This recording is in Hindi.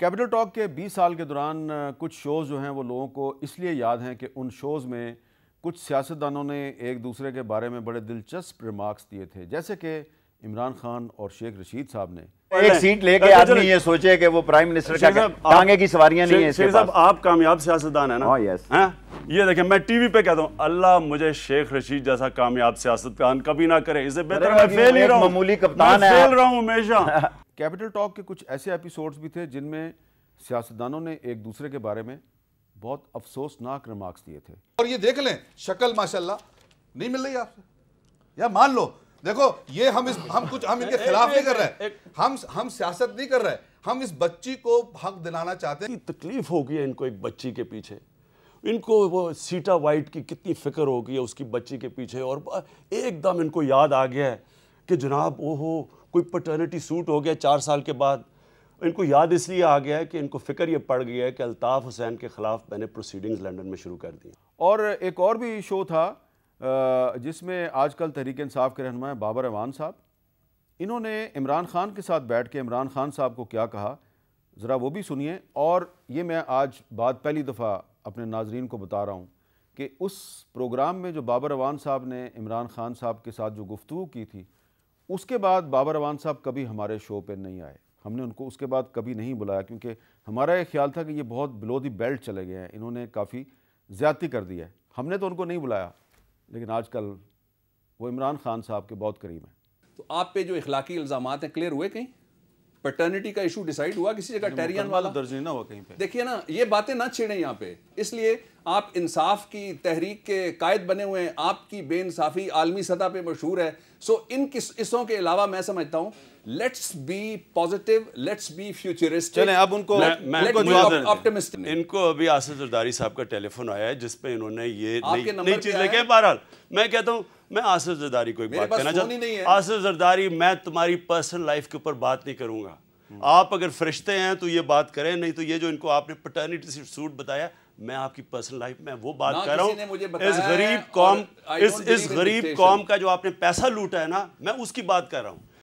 कैपिटल टॉक के 20 साल के दौरान कुछ शोज़ जो हैं वो लोगों को इसलिए याद हैं कि उन शोज़ में कुछ सियासतदानों ने एक दूसरे के बारे में बड़े दिलचस्प रिमार्क्स दिए थे जैसे कि इमरान खान और शेख रशीद साहब ने एक सीट लेके आदमी ये सोचे कि वो प्राइम मिनिस्टर का की सवारियां नहीं है शेख साहब आप कामयाब सियासतदान है ना हाँ यस हाँ? ये देखें मैं टीवी पे कहता हूँ अल्लाह मुझे शेख रशीद जैसा कामयाब सियासतदान कभी ना करे इसे बेहतर मैं फेल ही रहा हूँ मामूली कप्तान फेल रहा हूँ हमेशा कैपिटल टॉक के कुछ ऐसे एपिसोड्स भी थे जिनमें सियासतदानों ने एक दूसरे के बारे में बहुत अफसोसनाक रिमार्क्स दिए थे और ये देख लें शक्ल माशाल्लाह नहीं मिल रही आपसे या मान लो देखो ये हम इस हम कुछ हम इनके खिलाफ नहीं कर रहे हम हम सियासत नहीं कर रहे हम इस बच्ची को हक दिलाना चाहते हैं तकलीफ हो गई है इनको एक बच्ची के पीछे इनको वो सीटा वाइट की कितनी फिक्र हो गई है उसकी बच्ची के पीछे और एकदम इनको याद आ गया है कि जनाब ओहो कोई पटर्निटी सूट हो गया चार साल के बाद इनको याद इसलिए आ गया है कि इनको फ़िक्र ये पड़ गया है कि अल्ताफ़ हुसैन के ख़िलाफ़ मैंने प्रोसीडिंग्स लंदन में शुरू कर दी और एक और भी शो था जिसमें आजकल तहरीक इंसाफ के रहनुमा बाबर अवान साहब इन्होंने इमरान खान के साथ बैठ के इमरान खान साहब को क्या कहा ज़रा वो भी सुनिए और ये मैं आज बात पहली दफ़ा अपने नाजरन को बता रहा हूँ कि उस प्रोग्राम में जो बाबर अवान साहब ने इमरान खान साहब के साथ जो गुफ्तु की थी उसके बाद बाबर अवान साहब कभी हमारे शो पर नहीं आए हमने उनको उसके बाद कभी नहीं बुलाया क्योंकि हमारा ये ख्याल था कि ये बहुत बिलो दी बेल्ट चले गए हैं इन्होंने काफ़ी ज़्यादती कर दी है हमने तो उनको नहीं बुलाया लेकिन आजकल वो इमरान खान साहब के बहुत करीब हैं तो आप पे जो इखलाकी इल्ज़ाम हैं क्लियर हुए कहीं पटर्निटी का इशू डिसाइड हुआ किसी जगह टेरियन तो वाला दर्ज ना हुआ कहीं पे देखिए ना ये बातें ना छेड़ें यहाँ पे इसलिए आप इंसाफ की तहरीक के कायद बने हुए हैं आपकी बे इंसाफ़ी आलमी सतह पर मशहूर है सो इन किस्सों के अलावा मैं समझता हूँ let's be positive let's be futurist चले अब उनको इनको अभी आसिफ जरदारी साहब का टेलीफोन आया है जिसपे इन्होंने ये नई चीज़ लेके बहरहाल मैं कहता हूँ मैं आसिफ जरदारी को एक बात कहना चाहता हूँ आसिफ जरदारी मैं तुम्हारी पर्सनल लाइफ के ऊपर बात नहीं करूंगा आप अगर फरिश्ते हैं तो ये बात करें नहीं तो ये जो इनको आपने पटर्निटी सूट बताया मैं आपकी पर्सनल लाइफ में वो बात कर रहा हूँ इस गरीब कौम इस इस गरीब कौम का जो आपने पैसा लूटा है ना मैं उसकी बात कर रहा हूँ